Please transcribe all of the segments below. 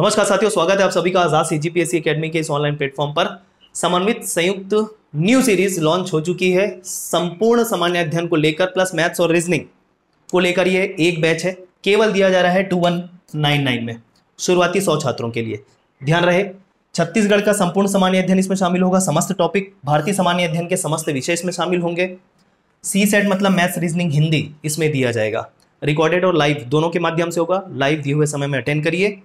नमस्कार साथियों स्वागत है आप सभी का आजाद सी जीपीएससी अकेडमी के इस ऑनलाइन प्लेटफॉर्म पर समन्वित संयुक्त न्यू सीरीज लॉन्च हो चुकी है संपूर्ण सामान्य अध्ययन को लेकर प्लस मैथ्स और रीजनिंग को लेकर ये एक बैच है केवल दिया जा रहा है टू में शुरुआती सौ छात्रों के लिए ध्यान रहे छत्तीसगढ़ का संपूर्ण सामान्य अध्ययन इसमें शामिल होगा समस्त टॉपिक भारतीय सामान्य अध्ययन के समस्त विषय इसमें शामिल होंगे सी सेट मतलब मैथ्स रीजनिंग हिंदी इसमें दिया जाएगा रिकॉर्डेड और लाइव दोनों के माध्यम से होगा लाइव दिए हुए समय में अटेंड करिए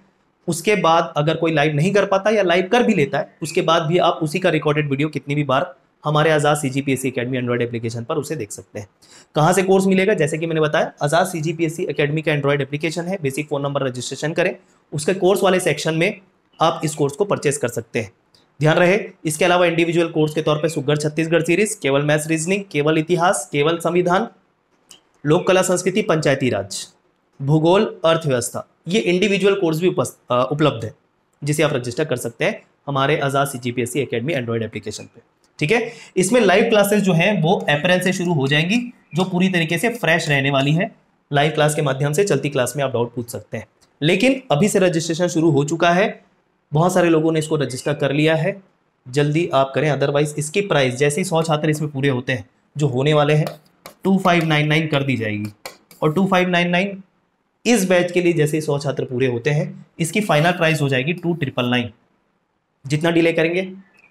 उसके बाद अगर कोई लाइव नहीं कर पाता या लाइव कर भी लेता है उसके बाद भी आप उसी का रिकॉर्डेड वीडियो कितनी भी बार हमारे Azad C G P S C academy android application पर उसे देख सकते हैं कहाँ से कोर्स मिलेगा जैसे कि मैंने बताया Azad C G P S C academy का एंड्रॉइड एप्लीकेशन है बेसिक फ़ोन नंबर रजिस्ट्रेशन करें उसके कोर्स वाले सेक्शन में आप इस कोर्स को परचेस कर सकते हैं ध्यान रहे इसके अलावा इंडिविजुअल कोर्स के तौर पर सुगर छत्तीसगढ़ सीरीज केवल मैथ्स रीजनिंग केवल इतिहास केवल संविधान लोक कला संस्कृति पंचायती राज भूगोल अर्थव्यवस्था ये इंडिविजुअल कोर्स भी उपलब्ध है जिसे आप रजिस्टर कर सकते हैं हमारे Azad C G P S C academy android application पे ठीक है इसमें लाइव क्लासेस जो है वो अप्रैल से शुरू हो जाएंगी जो पूरी तरीके से फ्रेश रहने वाली है लाइव क्लास के माध्यम से चलती क्लास में आप डाउट पूछ सकते हैं लेकिन अभी से रजिस्ट्रेशन शुरू हो चुका है बहुत सारे लोगों ने इसको रजिस्टर कर लिया है जल्दी आप करें अदरवाइज इसकी प्राइस जैसे ही सौ छात्र इसमें पूरे होते हैं जो होने वाले हैं टू फाइव नाइन नाइन कर दी जाएगी और टू फाइव नाइन नाइन इस बैच के लिए जैसे सौ छात्र पूरे होते हैं इसकी फाइनल प्राइस हो जाएगी टू ट्रिपल नाइन जितना डिले करेंगे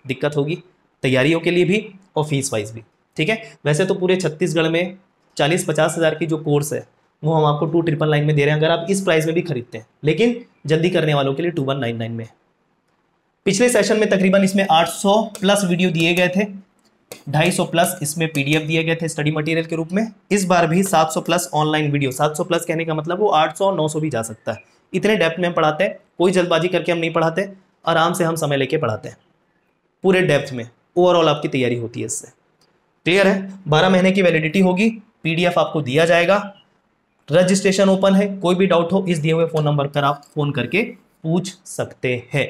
दिक्कत होगी तैयारियों के लिए भी और फीस वाइज भी ठीक है वैसे तो पूरे छत्तीसगढ़ में चालीस पचास हज़ार की जो कोर्स है वो हम आपको टू ट्रिपल नाइन में दे रहे हैं अगर आप इस प्राइस में भी खरीदते हैं लेकिन जल्दी करने वालों के लिए टू वन नाइन नाइन में पिछले सेशन में तकरीबन इसमें आठ सौ प्लस वीडियो दिए गए थे 250 प्लस इसमें पीडीएफ दिए गए थे स्टडी मटेरियल के रूप में इस बार भी 700 प्लस ऑनलाइन वीडियो 700 प्लस कहने का मतलब वो 800 900 भी जा सकता है इतने डेप्थ में हम पढ़ाते हैं कोई जल्दबाजी करके हम नहीं पढ़ाते आराम से हम समय लेके पढ़ाते हैं पूरे डेप्थ में ओवरऑल आपकी तैयारी होती है इससे क्लियर है बारह महीने की वैलिडिटी होगी पी आपको दिया जाएगा रजिस्ट्रेशन ओपन है कोई भी डाउट हो इस दिए हुए फ़ोन नंबर पर आप फ़ोन करके पूछ सकते हैं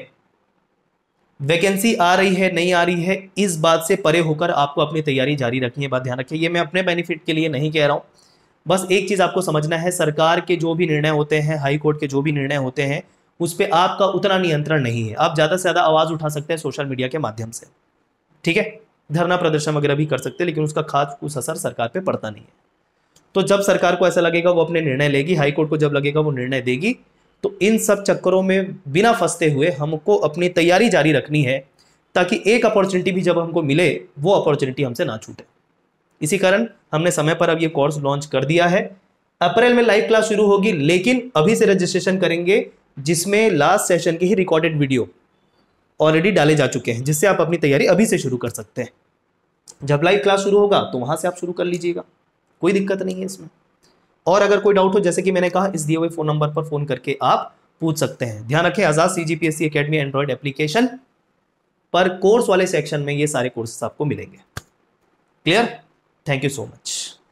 वैकेंसी आ रही है नहीं आ रही है इस बात से परे होकर आपको अपनी तैयारी जारी रखनी है बात ध्यान रखिए ये मैं अपने बेनिफिट के लिए नहीं कह रहा हूँ बस एक चीज़ आपको समझना है सरकार के जो भी निर्णय होते हैं हाई कोर्ट के जो भी निर्णय होते हैं उस पर आपका उतना नियंत्रण नहीं है आप ज़्यादा से ज़्यादा आवाज़ उठा सकते हैं सोशल मीडिया के माध्यम से ठीक है धरना प्रदर्शन वगैरह भी कर सकते हैं लेकिन उसका खास कुछ असर सरकार पर पड़ता नहीं है तो जब सरकार को ऐसा लगेगा वो अपने निर्णय लेगी हाईकोर्ट को जब लगेगा वो निर्णय देगी तो इन सब चक्करों में बिना फंसते हुए हमको अपनी तैयारी जारी रखनी है ताकि एक अपॉर्चुनिटी भी जब हमको मिले वो अपॉर्चुनिटी हमसे ना छूटे इसी कारण हमने समय पर अब ये कोर्स लॉन्च कर दिया है अप्रैल में लाइव क्लास शुरू होगी लेकिन अभी से रजिस्ट्रेशन करेंगे जिसमें लास्ट सेशन की ही रिकॉर्डेड वीडियो ऑलरेडी डाले जा चुके हैं जिससे आप अपनी तैयारी अभी से शुरू कर सकते हैं जब लाइव क्लास शुरू होगा तो वहां से आप शुरू कर लीजिएगा कोई दिक्कत नहीं है इसमें और अगर कोई डाउट हो जैसे कि मैंने कहा इस दिए हुए फ़ोन नंबर पर फ़ोन करके आप पूछ सकते हैं ध्यान रखें Azad C G P S C academy application पर कोर्स वाले सेक्शन में ये सारे कोर्सेस आपको मिलेंगे clear thank you so much